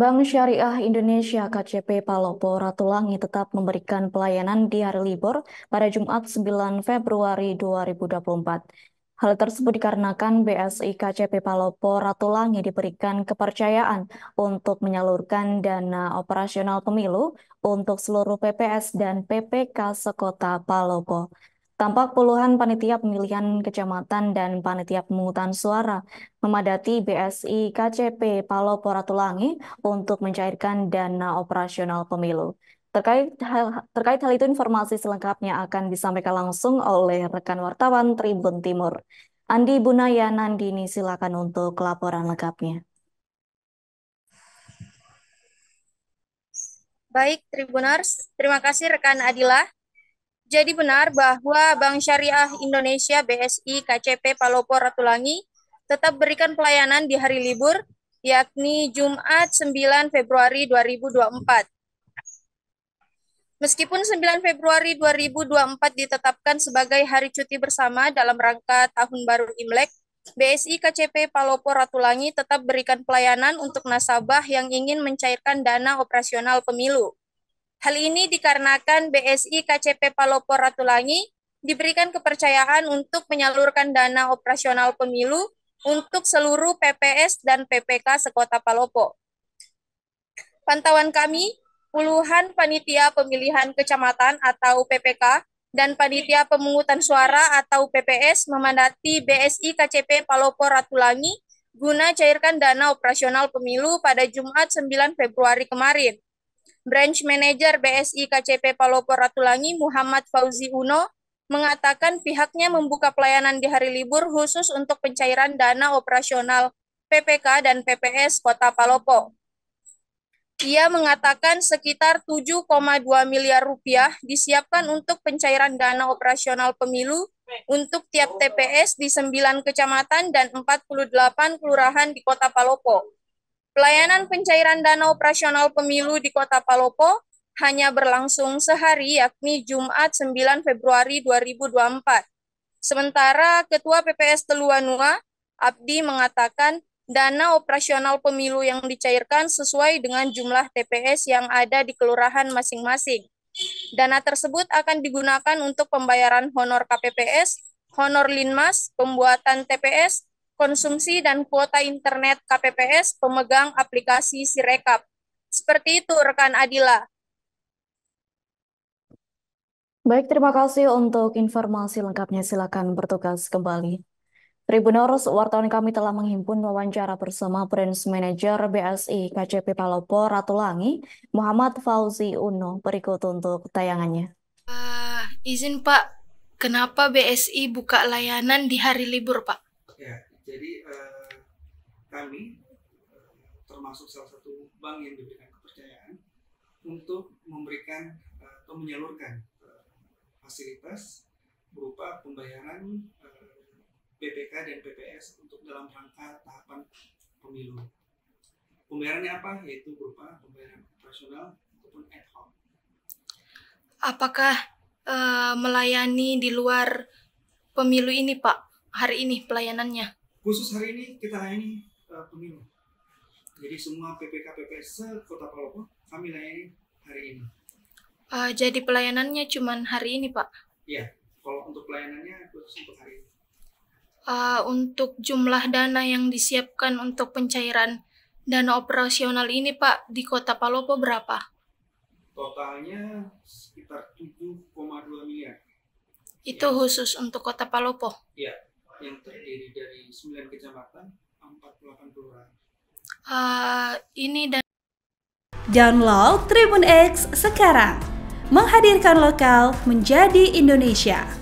Bank Syariah Indonesia KCP Palopo Ratulangi tetap memberikan pelayanan di hari libur pada Jumat 9 Februari 2024. Hal tersebut dikarenakan BSI KCP Palopo Ratulangi diberikan kepercayaan untuk menyalurkan dana operasional pemilu untuk seluruh PPS dan PPK sekota Palopo. Tampak puluhan panitia pemilihan kecamatan dan panitia pemungutan suara memadati BSI KCP Palopo Ratulangi untuk mencairkan dana operasional pemilu. Terkait hal, terkait hal itu informasi selengkapnya akan disampaikan langsung oleh rekan wartawan Tribun Timur. Andi Bunaya Nandini silakan untuk laporan lengkapnya. Baik, Tribuners, terima kasih rekan Adilah. Jadi benar bahwa Bank Syariah Indonesia BSI KCP Palopo Ratulangi tetap berikan pelayanan di hari libur, yakni Jumat 9 Februari 2024. Meskipun 9 Februari 2024 ditetapkan sebagai hari cuti bersama dalam rangka Tahun Baru Imlek, BSI KCP Palopo Ratulangi tetap berikan pelayanan untuk nasabah yang ingin mencairkan dana operasional pemilu. Hal ini dikarenakan BSI KCP Palopo Ratulangi diberikan kepercayaan untuk menyalurkan dana operasional pemilu untuk seluruh PPS dan PPK sekota Palopo. Pantauan kami, puluhan panitia pemilihan kecamatan atau PPK dan panitia pemungutan suara atau PPS memandati BSI KCP Palopo Ratulangi guna cairkan dana operasional pemilu pada Jumat 9 Februari kemarin. Branch Manager BSI KCP Palopo Ratulangi Muhammad Fauzi Uno mengatakan pihaknya membuka pelayanan di hari libur khusus untuk pencairan dana operasional PPK dan PPS Kota Palopo. Ia mengatakan sekitar 7,2 miliar rupiah disiapkan untuk pencairan dana operasional pemilu untuk tiap TPS di 9 kecamatan dan 48 kelurahan di Kota Palopo. Pelayanan pencairan dana operasional pemilu di Kota Palopo hanya berlangsung sehari yakni Jumat 9 Februari 2024. Sementara Ketua PPS Teluanua, Abdi mengatakan dana operasional pemilu yang dicairkan sesuai dengan jumlah TPS yang ada di kelurahan masing-masing. Dana tersebut akan digunakan untuk pembayaran honor KPPS, honor Linmas, pembuatan TPS, konsumsi dan kuota internet KPPS pemegang aplikasi Sirekap. Seperti itu rekan Adila. Baik, terima kasih untuk informasi lengkapnya. Silakan bertugas kembali. Tribuners, wartawan kami telah menghimpun wawancara bersama Prince Manager BSI KCP Palopo Ratulangi, Muhammad Fauzi Uno. Berikut untuk tayangannya. Uh, izin Pak, kenapa BSI buka layanan di hari libur Pak? Yeah. Jadi eh, kami eh, termasuk salah satu bank yang diberikan kepercayaan untuk memberikan eh, atau menyalurkan eh, fasilitas berupa pembayaran eh, PPK dan PPS untuk dalam rangka tahapan pemilu. Pembayarannya apa? Yaitu berupa pembayaran operasional ataupun ad hoc. Apakah melayani di luar pemilu ini, Pak? Hari ini pelayanannya? Khusus hari ini kita layani uh, pemilu. Jadi semua PPK PPS Kota Palopo kami layani hari ini. Uh, jadi pelayanannya cuma hari ini, Pak? Iya. Kalau untuk pelayanannya khusus untuk hari ini. Uh, untuk jumlah dana yang disiapkan untuk pencairan dana operasional ini, Pak, di Kota Palopo berapa? Totalnya sekitar 7,2 miliar. Itu ya. khusus untuk Kota Palopo? Iya yang terdiri dari 9 kecamatan 48 kelurahan. Uh, ini dan Download Tribun X sekarang. Menghadirkan lokal menjadi Indonesia.